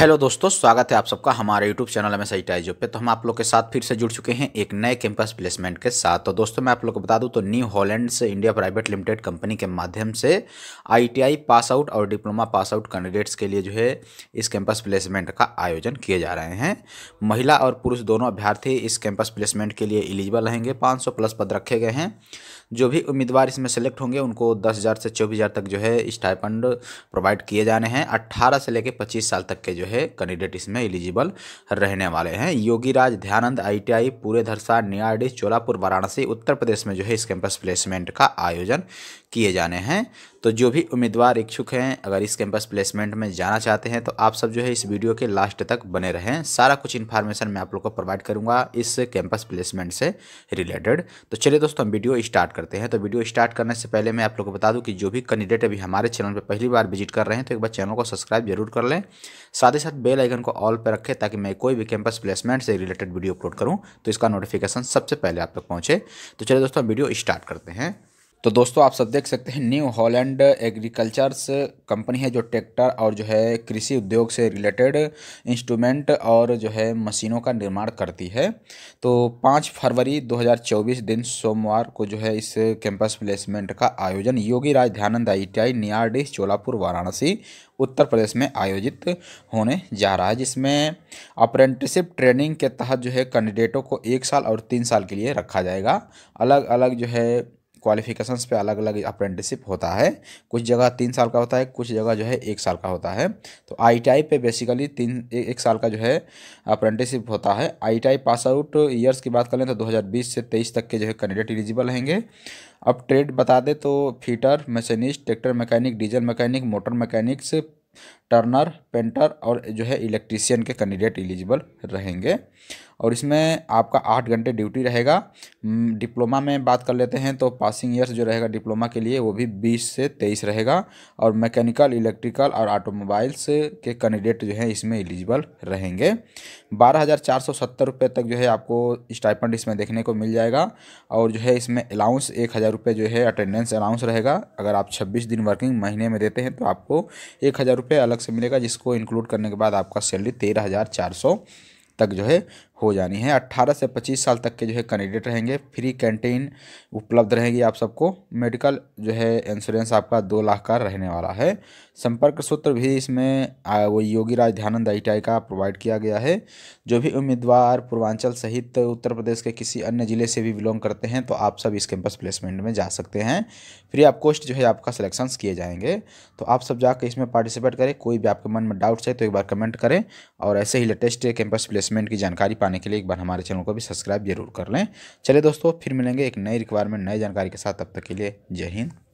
hello दोस्तों स्वागत है आप सबका हमारे यूट्यूब चैनल में सही टाइजो पे तो हम आप लोग के साथ फिर से जुड़ चुके हैं एक नए कैंपस प्लेसमेंट के साथ तो दोस्तों मैं आप लोग को बता दूं तो न्यू हॉलैंड से इंडिया प्राइवेट लिमिटेड कंपनी के माध्यम से आईटीआई पास आउट और डिप्लोमा पास आउट कैंडिडेट्स के लिए जो है इस कैंपस प्लेसमेंट का आयोजन किए जा रहे हैं महिला और पुरुष दोनों अभ्यर्थी इस कैंपस प्लेसमेंट के लिए एलिजिबल रहेंगे पाँच प्लस पद रखे गए हैं जो भी उम्मीदवार इसमें सेलेक्ट होंगे उनको दस हज़ार से चौबीस हज़ार तक जो है स्टाइपंड प्रोवाइड किए जाने हैं अट्ठारह से लेकर पच्चीस साल तक के जो है कैंडिडेट इसमें एलिजिबल रहने वाले हैं योगी राज ध्यानंद आई पूरे धरसा नियाडी चोलापुर वाराणसी उत्तर प्रदेश में जो है इस कैंपस प्लेसमेंट का आयोजन किए जाने हैं तो जो भी उम्मीदवार इच्छुक हैं अगर इस कैंपस प्लेसमेंट में जाना चाहते हैं तो आप सब जो है इस वीडियो के लास्ट तक बने रहें सारा कुछ इन्फॉर्मेशन मैं आप लोग को प्रोवाइड करूँगा इस कैंपस प्लेसमेंट से रिलेटेड तो चलिए दोस्तों हम वीडियो स्टार्ट करते हैं तो वीडियो स्टार्ट करने से पहले मैं आप लोग को बता दूं कि जो भी कैंडिडेट अभी हमारे चैनल पर पहली बार विजिट कर रहे हैं तो एक बार चैनल को सब्सक्राइब जरूर कर लें साथ ही साथ बेल आइकन को ऑल पर रखें ताकि मैं कोई भी कैंपस प्लेसमेंट से रिलेटेड वीडियो अपलोड करूँ तो इसका नोटिफिकेशन सबसे पहले आप तक पहुँचे तो चलिए दोस्तों वीडियो स्टार्ट करते हैं तो दोस्तों आप सब देख सकते हैं न्यू हॉलैंड एग्रीकल्चर्स कंपनी है जो ट्रैक्टर और जो है कृषि उद्योग से रिलेटेड इंस्ट्रूमेंट और जो है मशीनों का निर्माण करती है तो पाँच फरवरी 2024 दिन सोमवार को जो है इस कैंपस प्लेसमेंट का आयोजन Yogi Rajdhanand I T I D Cholapur Varanasi Uttar Pradesh में आयोजित होने जा रहा है जिसमें अप्रेंटिसिप ट्रेनिंग के तहत जो है कैंडिडेटों को एक साल और तीन साल के लिए रखा जाएगा अलग अलग जो है क्वालिफिकेशंस पे अलग अलग अप्रेंटिसिप होता है कुछ जगह तीन साल का होता है कुछ जगह जो है एक साल का होता है तो आई पे बेसिकली तीन ए, एक साल का जो है अप्रेंटिसशिप होता है आई पास आउट ईयर्स की बात करें तो 2020 से 23 तक के जो है कैंडिडेट एलिजिबल रहेंगे अब ट्रेड बता दें तो fitter machinist tractor mechanic diesel mechanic motor mechanics turner painter और जो है इलेक्ट्रीशियन के कैंडिडेट एलिजिबल रहेंगे और इसमें आपका आठ घंटे ड्यूटी रहेगा डिप्लोमा में बात कर लेते हैं तो पासिंग ईयर्स जो रहेगा डिप्लोमा के लिए वो भी बीस से तेईस रहेगा और मैकेनिकल इलेक्ट्रिकल और ऑटोमोबाइल्स के कैंडिडेट जो है इसमें एलिजिबल रहेंगे बारह हज़ार चार सौ सत्तर रुपये तक जो है आपको स्टाइपेंड इसमें देखने को मिल जाएगा और जो है इसमें अलाउंस एक हज़ार रुपये जो है अटेंडेंस अलाउंस रहेगा अगर आप छब्बीस दिन वर्किंग महीने में देते हैं तो आपको एक हज़ार रुपये अलग अलग से मिलेगा जिसको इंक्लूड करने के बाद आपका सैलरी तेरह हज़ार चार सौ तक जो है हो जानी है 18 से 25 साल तक के जो है कैंडिडेट रहेंगे फ्री कैंटीन उपलब्ध रहेगी आप सबको मेडिकल जो है इंश्योरेंस आपका दो लाख का रहने वाला है संपर्क सूत्र भी इसमें वो योगी राज ध्यानंद आई का प्रोवाइड किया गया है जो भी उम्मीदवार पूर्वांचल सहित उत्तर प्रदेश के किसी अन्य ज़िले से भी बिलोंग करते हैं तो आप सब इस कैंपस प्लेसमेंट में जा सकते हैं फ्री आप कोस्ट जो है आपका सिलेक्शन किए जाएंगे तो आप सब जाकर इसमें पार्टिसिपेट करें कोई भी आपके मन में डाउट्स है तो एक बार कमेंट करें और ऐसे ही लेटेस्ट कैंपस प्लेसमेंट की जानकारी पाने के लिए एक बार हमारे चैनल को भी सब्सक्राइब जरूर कर लें चलिए दोस्तों फिर मिलेंगे एक नई रिक्वायरमेंट नई जानकारी के साथ तब तक के लिए जय हिंद